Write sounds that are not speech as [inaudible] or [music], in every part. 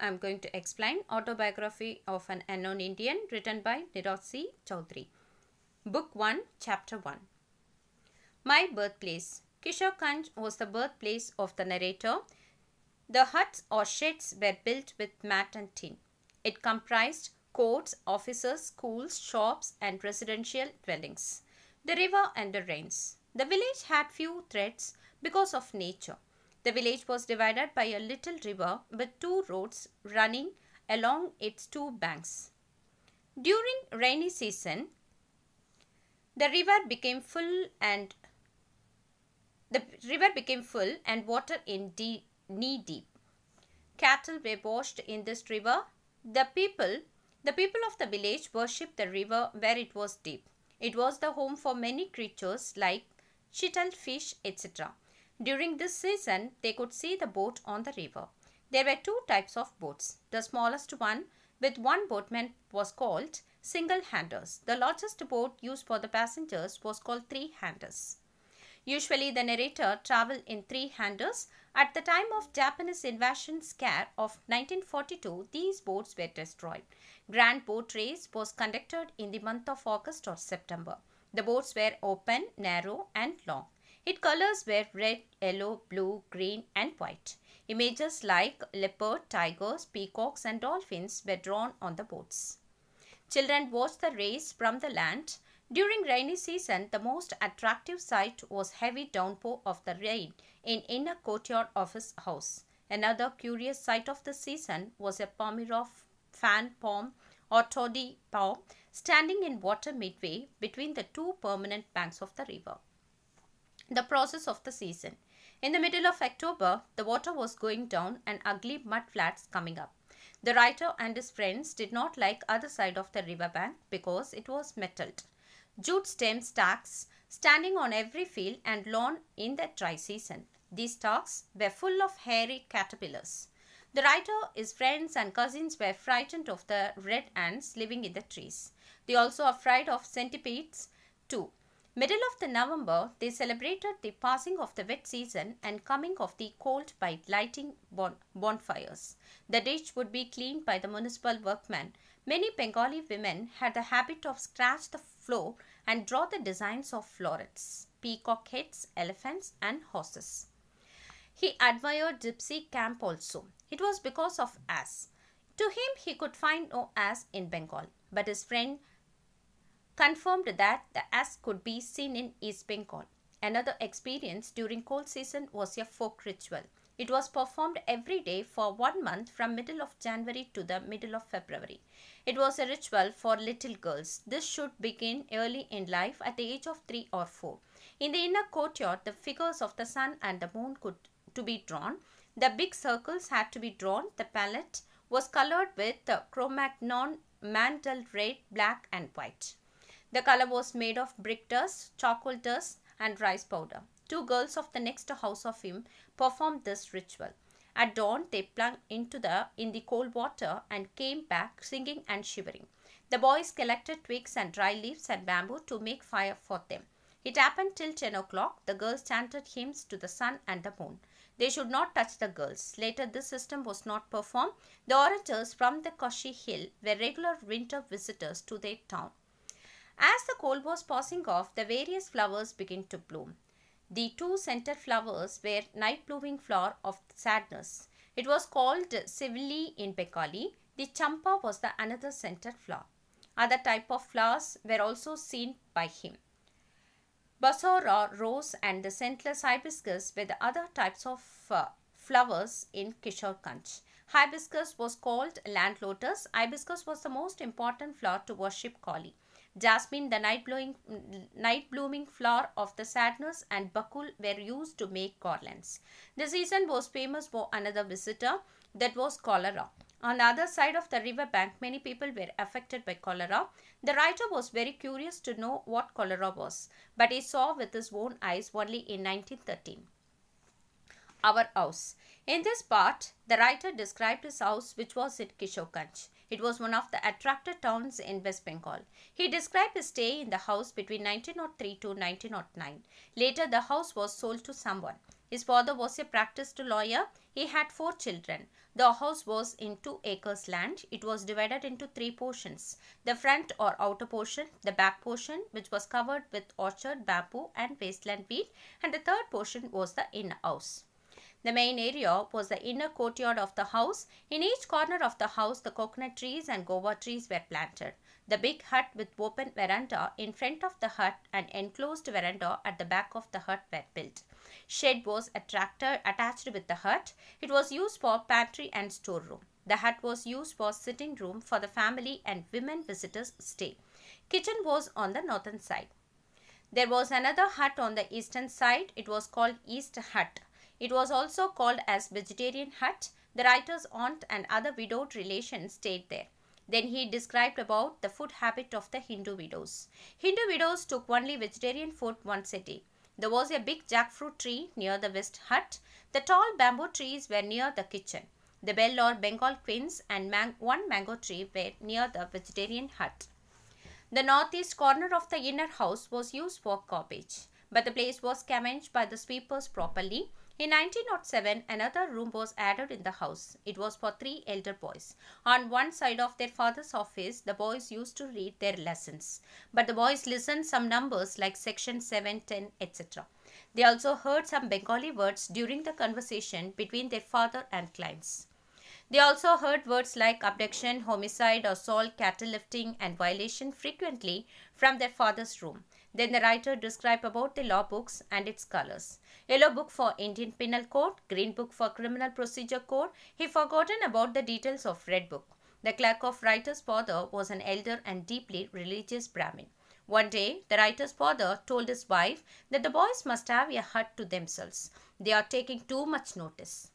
I'm going to explain Autobiography of an Unknown Indian written by Niraj Chaudhary. Book 1, Chapter 1. My birthplace. Kishoreganj was the birthplace of the narrator. The huts or sheds were built with mat and tin. It comprised courts, offices, schools, shops and residential dwellings. The river and the rains. The village had few threats because of nature. The village was divided by a little river with two roads running along its two banks. During rainy season, the river became full and the river became full and water in knee deep. Cattle were washed in this river. The people, the people of the village worshipped the river where it was deep. It was the home for many creatures like chital fish, etc. During this season, they could see the boat on the river. There were two types of boats. The smallest one with one boatman was called single-handers. The largest boat used for the passengers was called three-handers. Usually the narrator traveled in three-handers. At the time of Japanese invasion scare of 1942, these boats were destroyed. Grand boat race was conducted in the month of August or September. The boats were open, narrow and long. Its colors were red, yellow, blue, green and white. Images like leopard, tigers, peacocks and dolphins were drawn on the boats. Children watched the race from the land. During rainy season, the most attractive sight was heavy downpour of the rain in inner courtyard of his house. Another curious sight of the season was a pomero fan palm or toddy palm standing in water midway between the two permanent banks of the river. The process of the season. In the middle of October, the water was going down and ugly mud flats coming up. The writer and his friends did not like other side of the river bank because it was metalled. Jute stem stacks standing on every field and lawn in the dry season. These stalks were full of hairy caterpillars. The writer, his friends and cousins were frightened of the red ants living in the trees. They also are afraid of centipedes too. Middle of the November, they celebrated the passing of the wet season and coming of the cold by lighting bon- bonfires. The ditch would be cleaned by the municipal workmen. Many Bengali women had the habit of scratch the floor and draw the designs of florets, peacock heads, elephants and horses. He admired gypsy camp also. It was because of ass. To him, he could find no ass in Bengal, but his friend confirmed that the ash could be seen in East Bengal. Another experience during cold season was a folk ritual. It was performed every day for one month from middle of January to the middle of February. It was a ritual for little girls. This should begin early in life at the age of 3 or 4. In the inner courtyard, the figures of the sun and the moon could to be drawn. The big circles had to be drawn. The palette was colored with chromagnon, mantle red, black and white. The color was made of brick dust, charcoal dust and rice powder. Two girls of the next house of him performed this ritual. At dawn, they plunged into the in the cold water and came back singing and shivering. The boys collected twigs and dry leaves and bamboo to make fire for them. It happened till 10 o'clock. The girls chanted hymns to the sun and the moon. They should not touch the girls. Later, this system was not performed. The orators from the Koshi hill were regular winter visitors to their town. As the cold was passing off, the various flowers began to bloom. The two center flowers were night blooming flower of sadness. It was called Sivili in Bengali. The champa was the another center flower. Other type of flowers were also seen by him. Basora rose and the scentless hibiscus were the other types of uh, flowers in Kanch. Hibiscus was called land lotus. Hibiscus was the most important flower to worship Kali. Jasmine, the night, blowing, night blooming flower of the sadness, and bakul were used to make garlands. The season was famous for another visitor that was cholera. On the other side of the river bank, many people were affected by cholera. The writer was very curious to know what cholera was, but he saw with his own eyes only in 1913. Our house. In this part, the writer described his house which was at Kishokanj. It was one of the attractive towns in West Bengal. He described his stay in the house between 1903 to 1909. Later, the house was sold to someone. His father was a practiced lawyer. He had four children. The house was in two acres land. It was divided into three portions. The front or outer portion, the back portion which was covered with orchard, bamboo and wasteland wheat and the third portion was the in-house. The main area was the inner courtyard of the house. In each corner of the house, the coconut trees and guava trees were planted. The big hut with open veranda in front of the hut and enclosed veranda at the back of the hut were built. Shed was a tractor attached with the hut. It was used for pantry and storeroom. The hut was used for sitting room for the family and women visitors stay. Kitchen was on the northern side. There was another hut on the eastern side. It was called East Hut. It was also called as vegetarian hut. The writer's aunt and other widowed relations stayed there. Then he described about the food habit of the Hindu widows. Hindu widows took only vegetarian food once a day. There was a big jackfruit tree near the west hut. The tall bamboo trees were near the kitchen. The bell or Bengal quince and man one mango tree were near the vegetarian hut. The northeast corner of the inner house was used for garbage, but the place was scavenged by the sweepers properly. In 1907, another room was added in the house. It was for three elder boys. On one side of their father's office, the boys used to read their lessons. But the boys listened some numbers like section 7, 10, etc. They also heard some Bengali words during the conversation between their father and clients. They also heard words like abduction, homicide, assault, cattle lifting, and violation frequently from their father's room. Then the writer described about the law books and its colors. Yellow book for Indian Penal Code, green book for Criminal Procedure Code. He forgotten about the details of red book. The clerk of writer's father was an elder and deeply religious Brahmin. One day, the writer's father told his wife that the boys must have a hut to themselves. They are taking too much notice.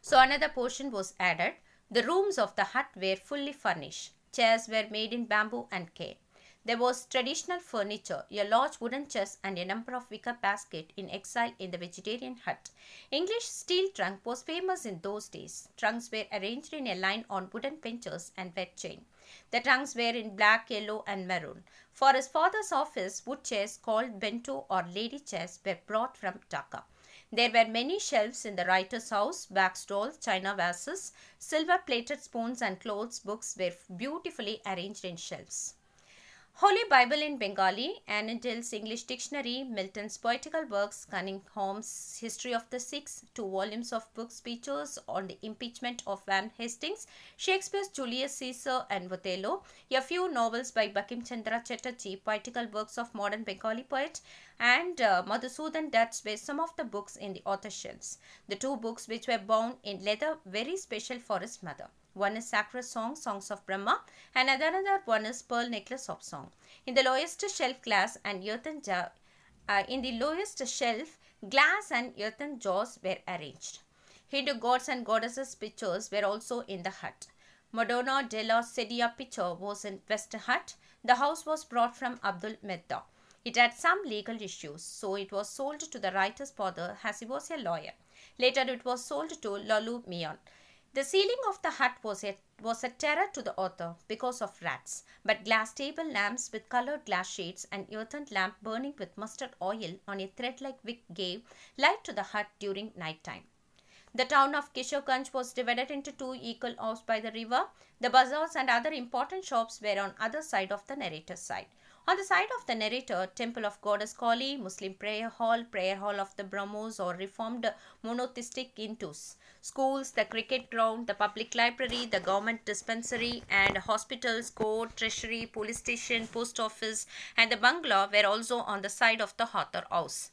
So another portion was added. The rooms of the hut were fully furnished. Chairs were made in bamboo and cane. There was traditional furniture, a large wooden chest and a number of wicker baskets in exile in the vegetarian hut. English steel trunk was famous in those days. Trunks were arranged in a line on wooden benches and wet chain. The trunks were in black, yellow and maroon. For his father's office, wood chairs called bento or lady chairs were brought from Taka. There were many shelves in the writer's house, back stalls, china vases, silver plated spoons and clothes books were beautifully arranged in shelves. Holy Bible in Bengali, Anne and English Dictionary, Milton's poetical works, Cunningham's History of the Six, two volumes of book speeches on the impeachment of Van Hastings, Shakespeare's Julius Caesar and Othello, a few novels by Bakim Chandra Chatterjee, poetical works of modern Bengali poet, and uh, Madhusudan Dutch were some of the books in the author shelves. The two books which were bound in leather very special for his mother. One is Sakra song, Songs of Brahma, and another one is Pearl Necklace of Song. In the lowest shelf glass and earthen jar, uh, in the lowest shelf, glass and earthen jars were arranged. Hindu gods and goddesses pictures were also in the hut. Madonna della Sedia picture was in West Hut. The house was brought from Abdul Medda. It had some legal issues, so it was sold to the writer's father as he was a lawyer. Later, it was sold to Lalu Mion. The ceiling of the hut was a, was a terror to the author because of rats, but glass table lamps with colored glass shades and earthen lamp burning with mustard oil on a thread-like wick gave light to the hut during night time. The town of Kishoganj was divided into two equal halves by the river. The bazaars and other important shops were on other side of the narrator's side. On the side of the narrator, Temple of Goddess Kali, Muslim Prayer Hall, Prayer Hall of the Brahmos or Reformed Monotheistic Hindus, schools, the cricket ground, the public library, the government dispensary and hospitals, court, treasury, police station, post office and the bungalow were also on the side of the author house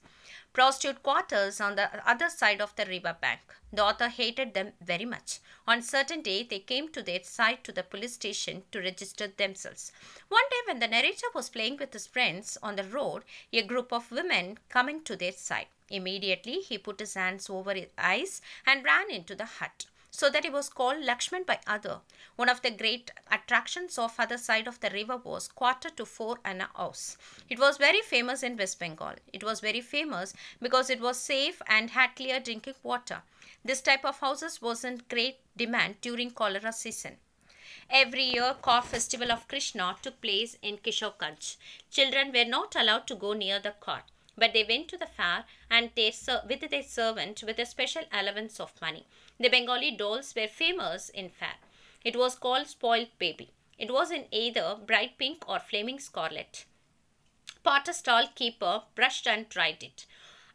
prostitute quarters on the other side of the river bank. The author hated them very much. On certain day, they came to their side to the police station to register themselves. One day, when the narrator was playing with his friends on the road, a group of women coming to their side. Immediately, he put his hands over his eyes and ran into the hut so that he was called Lakshman by other. One of the great attractions of other side of the river was quarter to four and a house. It was very famous in West Bengal. It was very famous because it was safe and had clear drinking water. This type of houses was in great demand during cholera season. Every year, Kaur festival of Krishna took place in Kishokanj. Children were not allowed to go near the Kaur, but they went to the fair and they with their servant with a special allowance of money. The Bengali dolls were famous, in fact. It was called Spoiled Baby. It was in either bright pink or flaming scarlet. Potter stall keeper brushed and dried it.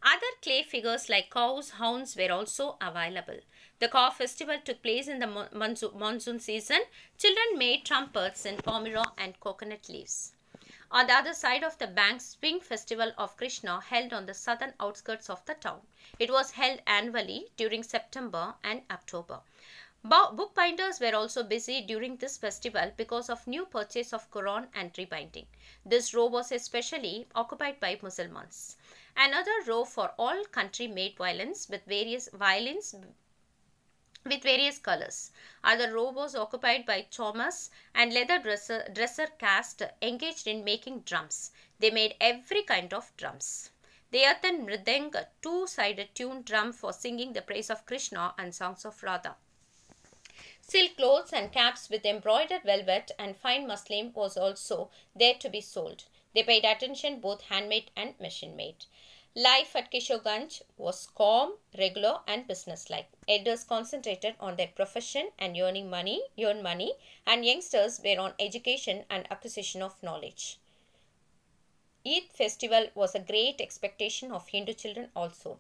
Other clay figures like cows, hounds were also available. The cow festival took place in the monsoon season. Children made trumpets in pomelo and coconut leaves on the other side of the bank, Spring Festival of Krishna held on the southern outskirts of the town. It was held annually during September and October. Bookbinders were also busy during this festival because of new purchase of Quran and rebinding. This row was especially occupied by Muslims. Another row for all country made violence with various violins with various colors. Other row was occupied by Thomas and leather dresser, dresser caste engaged in making drums. They made every kind of drums. They earthen mridang, a two-sided tuned drum for singing the praise of Krishna and songs of Radha. Silk clothes and caps with embroidered velvet and fine muslin was also there to be sold. They paid attention both handmade and machine-made. Life at Kishoganj was calm, regular and businesslike. Elders concentrated on their profession and earning money, earn money and youngsters were on education and acquisition of knowledge. Eid festival was a great expectation of Hindu children also.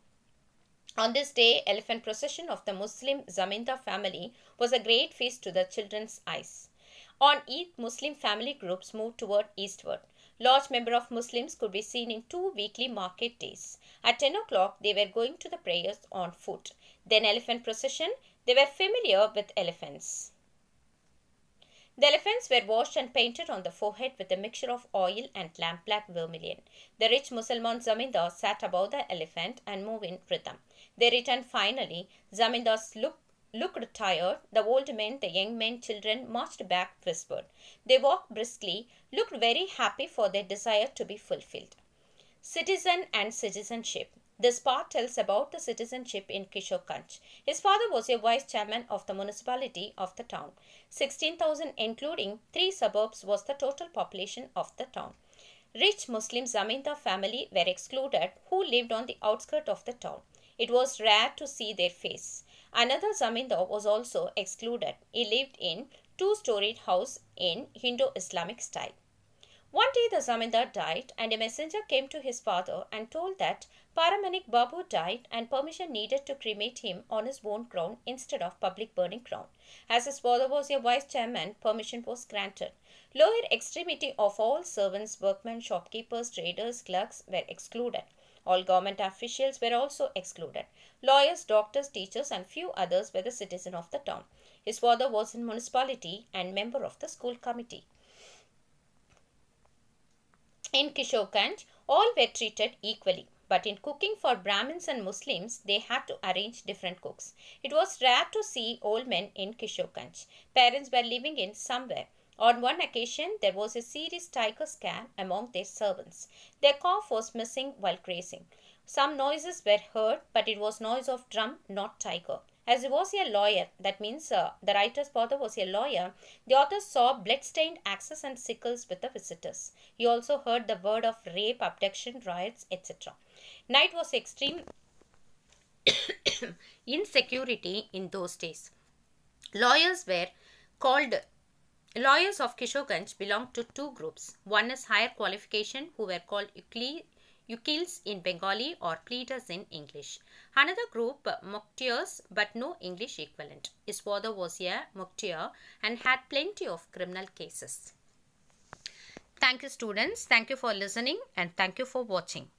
On this day, elephant procession of the Muslim Zamindar family was a great feast to the children's eyes. On Eid, Muslim family groups moved toward eastward. Large number of Muslims could be seen in two weekly market days. At 10 o'clock, they were going to the prayers on foot. Then elephant procession. They were familiar with elephants. The elephants were washed and painted on the forehead with a mixture of oil and lamp black vermilion. The rich Mussulman zamindar sat above the elephant and moved in rhythm. They returned finally. Zamindars looked looked tired, the old men, the young men, children marched back whispered. They walked briskly, looked very happy for their desire to be fulfilled. Citizen and citizenship. This part tells about the citizenship in Kishore His father was a vice chairman of the municipality of the town. 16,000 including three suburbs was the total population of the town. Rich Muslim Zamindar family were excluded who lived on the outskirts of the town. It was rare to see their face. Another zamindar was also excluded. He lived in two-storied house in Hindu-Islamic style. One day the zamindar died and a messenger came to his father and told that Paramanik Babu died and permission needed to cremate him on his own ground instead of public burning ground. As his father was a vice chairman, permission was granted. Lower extremity of all servants, workmen, shopkeepers, traders, clerks were excluded. All government officials were also excluded. Lawyers, doctors, teachers and few others were the citizens of the town. His father was in municipality and member of the school committee. In Kishokanj, all were treated equally. But in cooking for Brahmins and Muslims, they had to arrange different cooks. It was rare to see old men in Kishokanj. Parents were living in somewhere. On one occasion, there was a serious tiger scare among their servants. Their calf was missing while grazing. Some noises were heard, but it was noise of drum, not tiger. As he was a lawyer, that means uh, the writer's father was a lawyer, the author saw blood-stained axes and sickles with the visitors. He also heard the word of rape, abduction, riots, etc. Night was extreme [coughs] insecurity in those days. Lawyers were called Lawyers of Kishoganj belong to two groups. One is higher qualification who were called ukils in Bengali or pleaders in English. Another group, muktiyas but no English equivalent. His father was a muktiya and had plenty of criminal cases. Thank you students. Thank you for listening and thank you for watching.